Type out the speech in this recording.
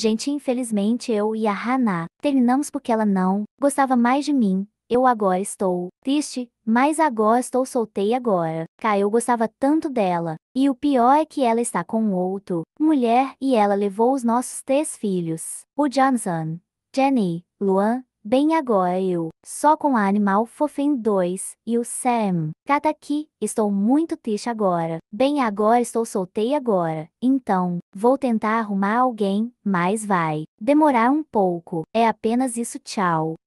Gente, infelizmente eu e a Hana terminamos porque ela não gostava mais de mim. Eu agora estou triste, mas agora estou soltei agora. Cara, eu gostava tanto dela. E o pior é que ela está com outro mulher e ela levou os nossos três filhos: o Johnson, Jenny, Luan Bem agora eu, só com a Animal Fofen 2, e o Sam, cata aqui, estou muito triste agora. Bem agora estou soltei agora, então, vou tentar arrumar alguém, mas vai demorar um pouco, é apenas isso tchau.